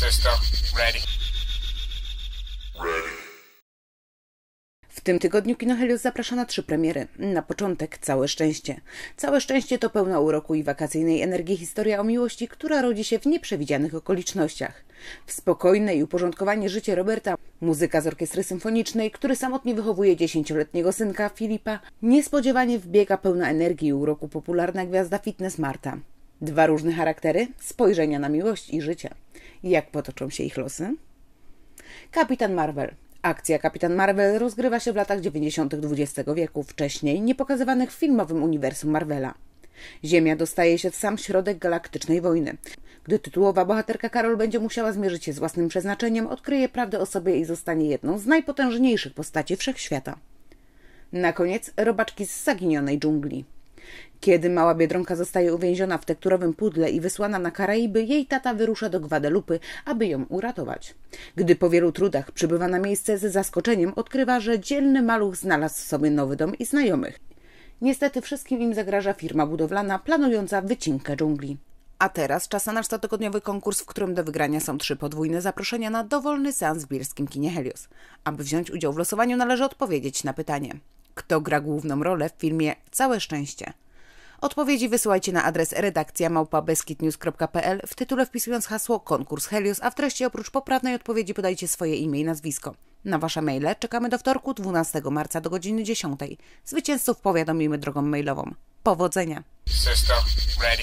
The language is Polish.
System ready. Ready. W tym tygodniu Kinohelios zaprasza na trzy premiery. Na początek Całe Szczęście. Całe Szczęście to pełna uroku i wakacyjnej energii historia o miłości, która rodzi się w nieprzewidzianych okolicznościach. W spokojne i uporządkowanie życie Roberta, muzyka z orkiestry symfonicznej, który samotnie wychowuje dziesięcioletniego synka Filipa, niespodziewanie wbiega pełna energii i uroku popularna gwiazda fitness Marta. Dwa różne charaktery, spojrzenia na miłość i życie. Jak potoczą się ich losy? Kapitan Marvel. Akcja Kapitan Marvel rozgrywa się w latach 90. XX wieku, wcześniej nie pokazywanych w filmowym uniwersum Marvela. Ziemia dostaje się w sam środek galaktycznej wojny. Gdy tytułowa bohaterka Karol będzie musiała zmierzyć się z własnym przeznaczeniem, odkryje prawdę o sobie i zostanie jedną z najpotężniejszych postaci wszechświata. Na koniec robaczki z zaginionej dżungli. Kiedy mała Biedronka zostaje uwięziona w tekturowym pudle i wysłana na Karaiby, jej tata wyrusza do Gwadelupy, aby ją uratować. Gdy po wielu trudach przybywa na miejsce z zaskoczeniem, odkrywa, że dzielny maluch znalazł sobie nowy dom i znajomych. Niestety wszystkim im zagraża firma budowlana planująca wycinkę dżungli. A teraz czas na nasz cotygodniowy konkurs, w którym do wygrania są trzy podwójne zaproszenia na dowolny seans w bielskim kinie Helios. Aby wziąć udział w losowaniu należy odpowiedzieć na pytanie – kto gra główną rolę w filmie Całe Szczęście? Odpowiedzi wysyłajcie na adres redakcja małpabeskidnews.pl w tytule wpisując hasło konkurs Helios, a w treści oprócz poprawnej odpowiedzi podajcie swoje imię i nazwisko. Na Wasze maile czekamy do wtorku 12 marca do godziny 10. Zwycięzców powiadomimy drogą mailową. Powodzenia! System ready.